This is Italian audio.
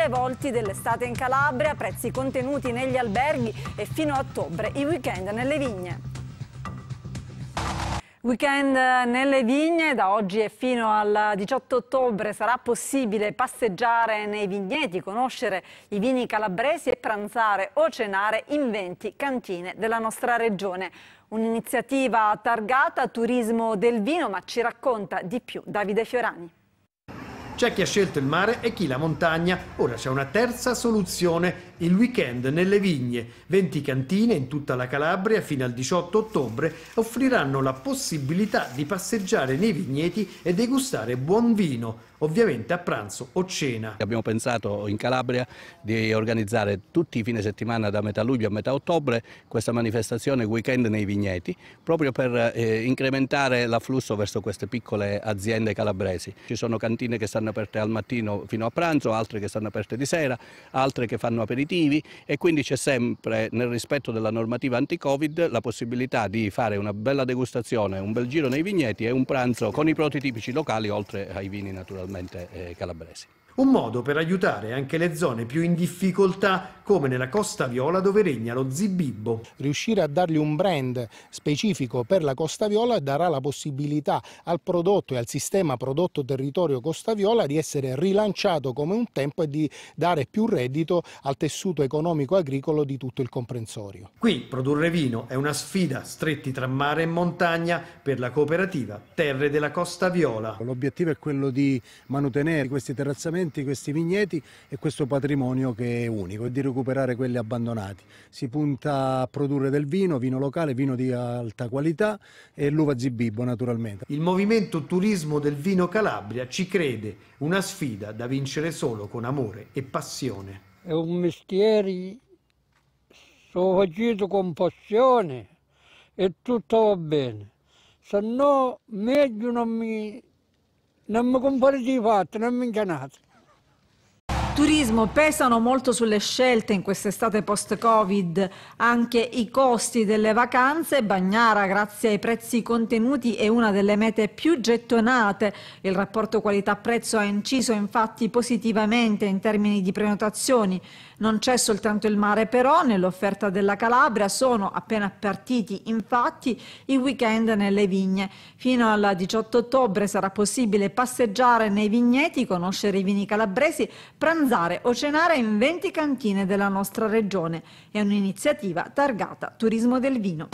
ai volti dell'estate in Calabria, prezzi contenuti negli alberghi e fino a ottobre i weekend nelle vigne. Weekend nelle vigne, da oggi e fino al 18 ottobre sarà possibile passeggiare nei vigneti, conoscere i vini calabresi e pranzare o cenare in 20 cantine della nostra regione. Un'iniziativa targata Turismo del Vino, ma ci racconta di più Davide Fiorani. C'è chi ha scelto il mare e chi la montagna. Ora c'è una terza soluzione il weekend nelle vigne. 20 cantine in tutta la Calabria fino al 18 ottobre offriranno la possibilità di passeggiare nei vigneti e degustare buon vino, ovviamente a pranzo o cena. Abbiamo pensato in Calabria di organizzare tutti i fine settimana da metà luglio a metà ottobre questa manifestazione weekend nei vigneti proprio per eh, incrementare l'afflusso verso queste piccole aziende calabresi. Ci sono cantine che stanno aperte al mattino fino a pranzo, altre che stanno aperte di sera, altre che fanno aperitivo positivi e quindi c'è sempre nel rispetto della normativa anti-covid la possibilità di fare una bella degustazione, un bel giro nei vigneti e un pranzo con i prodotti tipici locali oltre ai vini naturalmente eh, calabresi. Un modo per aiutare anche le zone più in difficoltà come nella Costa Viola dove regna lo zibibbo. Riuscire a dargli un brand specifico per la Costa Viola darà la possibilità al prodotto e al sistema prodotto territorio Costa Viola di essere rilanciato come un tempo e di dare più reddito al tessuto economico agricolo di tutto il comprensorio. Qui produrre vino è una sfida stretti tra mare e montagna per la cooperativa Terre della Costa Viola. L'obiettivo è quello di mantenere questi terrazzamenti presenti questi vigneti e questo patrimonio che è unico e di recuperare quelli abbandonati. Si punta a produrre del vino, vino locale, vino di alta qualità e l'uva zibibbo naturalmente. Il movimento Turismo del Vino Calabria ci crede, una sfida da vincere solo con amore e passione. È un mestiere sono facendo con passione e tutto va bene. Se no, meglio non mi, non mi comparete i fatti, non mi ingannate turismo pesano molto sulle scelte in quest'estate post-Covid, anche i costi delle vacanze. Bagnara, grazie ai prezzi contenuti, è una delle mete più gettonate. Il rapporto qualità-prezzo ha inciso infatti positivamente in termini di prenotazioni. Non c'è soltanto il mare però, nell'offerta della Calabria sono appena partiti infatti i weekend nelle vigne. Fino al 18 ottobre sarà possibile passeggiare nei vigneti, conoscere i vini calabresi, pranzare pranzare o cenare in 20 cantine della nostra regione. È un'iniziativa targata Turismo del Vino.